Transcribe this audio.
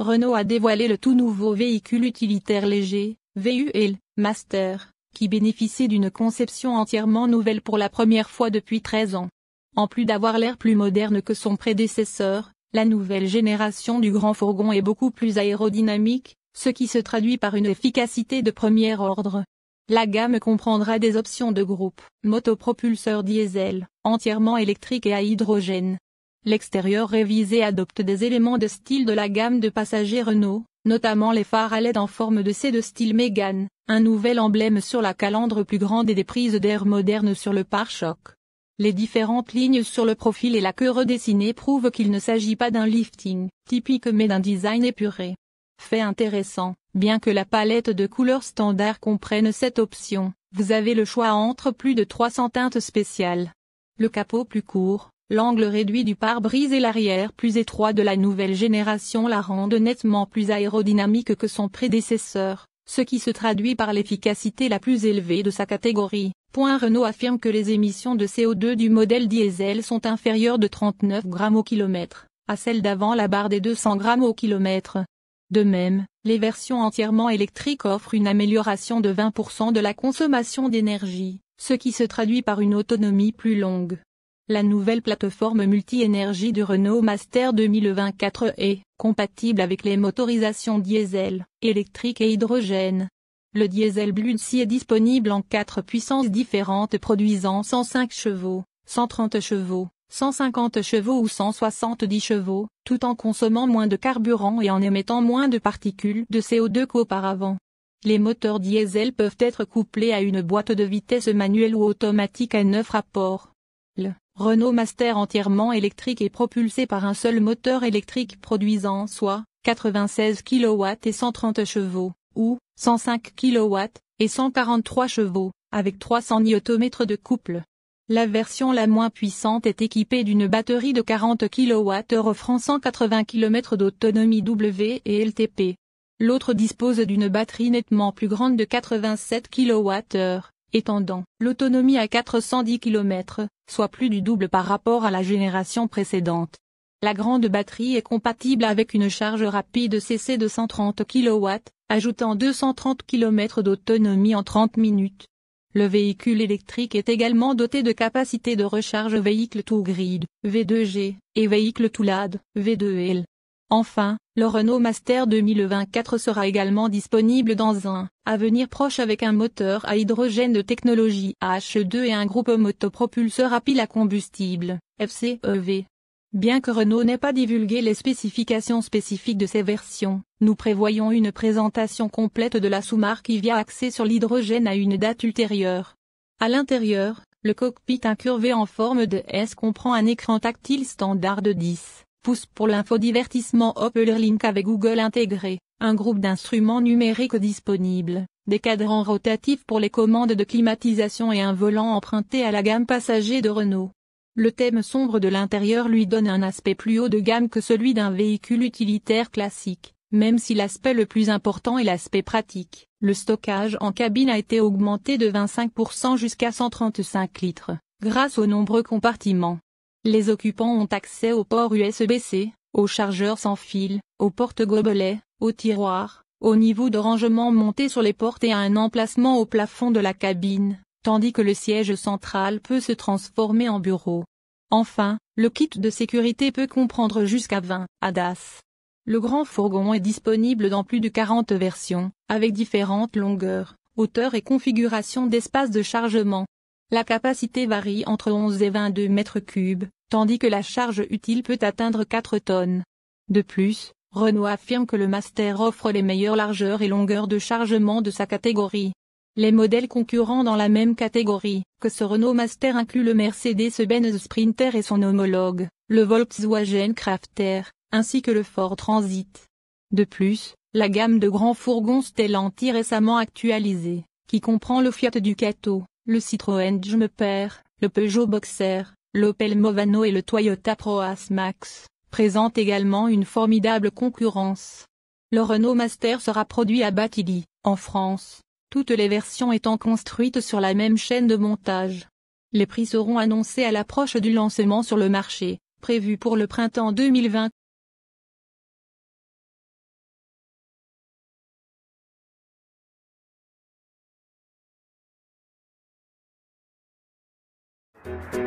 Renault a dévoilé le tout nouveau véhicule utilitaire léger, VUL, Master, qui bénéficie d'une conception entièrement nouvelle pour la première fois depuis 13 ans. En plus d'avoir l'air plus moderne que son prédécesseur, la nouvelle génération du grand fourgon est beaucoup plus aérodynamique, ce qui se traduit par une efficacité de premier ordre. La gamme comprendra des options de groupe, motopropulseur diesel, entièrement électrique et à hydrogène, L'extérieur révisé adopte des éléments de style de la gamme de passagers Renault, notamment les phares à LED en forme de C de style Mégane, un nouvel emblème sur la calandre plus grande et des prises d'air modernes sur le pare-choc. Les différentes lignes sur le profil et la queue redessinée prouvent qu'il ne s'agit pas d'un lifting typique mais d'un design épuré. Fait intéressant, bien que la palette de couleurs standard comprenne cette option, vous avez le choix entre plus de 300 teintes spéciales. Le capot plus court, L'angle réduit du pare-brise et l'arrière plus étroit de la nouvelle génération la rendent nettement plus aérodynamique que son prédécesseur, ce qui se traduit par l'efficacité la plus élevée de sa catégorie. Point Renault affirme que les émissions de CO2 du modèle diesel sont inférieures de 39 grammes au kilomètre, à celles d'avant la barre des 200 grammes au kilomètre. De même, les versions entièrement électriques offrent une amélioration de 20% de la consommation d'énergie, ce qui se traduit par une autonomie plus longue. La nouvelle plateforme multi-énergie du Renault Master 2024 est compatible avec les motorisations diesel, électrique et hydrogène. Le diesel Bluesy est disponible en quatre puissances différentes produisant 105 chevaux, 130 chevaux, 150 chevaux ou 170 chevaux, tout en consommant moins de carburant et en émettant moins de particules de CO2 qu'auparavant. Les moteurs diesel peuvent être couplés à une boîte de vitesse manuelle ou automatique à 9 rapports. Renault Master entièrement électrique est propulsé par un seul moteur électrique produisant soit 96 kW et 130 chevaux, ou 105 kW et 143 chevaux, avec 300 Nm de couple. La version la moins puissante est équipée d'une batterie de 40 kWh offrant 180 km d'autonomie W et LTP. L'autre dispose d'une batterie nettement plus grande de 87 kWh, étendant l'autonomie à 410 km, soit plus du double par rapport à la génération précédente. La grande batterie est compatible avec une charge rapide CC de 130 kW, ajoutant 230 km d'autonomie en 30 minutes. Le véhicule électrique est également doté de capacités de recharge véhicule tout grid, V2G, et véhicule to lad, V2L. Enfin, le Renault Master 2024 sera également disponible dans un avenir proche avec un moteur à hydrogène de technologie H2 et un groupe motopropulseur à pile à combustible, FCEV. Bien que Renault n'ait pas divulgué les spécifications spécifiques de ces versions, nous prévoyons une présentation complète de la sous-marque via axée sur l'hydrogène à une date ultérieure. À l'intérieur, le cockpit incurvé en forme de S comprend un écran tactile standard de 10 Pouce pour l'infodivertissement Link avec Google intégré, un groupe d'instruments numériques disponibles, des cadrans rotatifs pour les commandes de climatisation et un volant emprunté à la gamme passager de Renault. Le thème sombre de l'intérieur lui donne un aspect plus haut de gamme que celui d'un véhicule utilitaire classique, même si l'aspect le plus important est l'aspect pratique. Le stockage en cabine a été augmenté de 25% jusqu'à 135 litres, grâce aux nombreux compartiments. Les occupants ont accès au port USB-C, aux chargeurs sans fil, aux portes-gobelets, aux tiroirs, au niveau de rangement monté sur les portes et à un emplacement au plafond de la cabine, tandis que le siège central peut se transformer en bureau. Enfin, le kit de sécurité peut comprendre jusqu'à 20 ADAS. Le grand fourgon est disponible dans plus de 40 versions, avec différentes longueurs, hauteurs et configurations d'espace de chargement. La capacité varie entre 11 et 22 mètres cubes, tandis que la charge utile peut atteindre 4 tonnes. De plus, Renault affirme que le Master offre les meilleures largeurs et longueurs de chargement de sa catégorie. Les modèles concurrents dans la même catégorie, que ce Renault Master incluent le Mercedes-Benz Sprinter et son homologue, le Volkswagen Crafter, ainsi que le Ford Transit. De plus, la gamme de grands fourgons Stellanti récemment actualisée, qui comprend le Fiat Ducato, le Citroën Jumper, le Peugeot Boxer, l'Opel Movano et le Toyota Proas Max, présentent également une formidable concurrence. Le Renault Master sera produit à Batilly, en France, toutes les versions étant construites sur la même chaîne de montage. Les prix seront annoncés à l'approche du lancement sur le marché, prévu pour le printemps 2020. Thank you.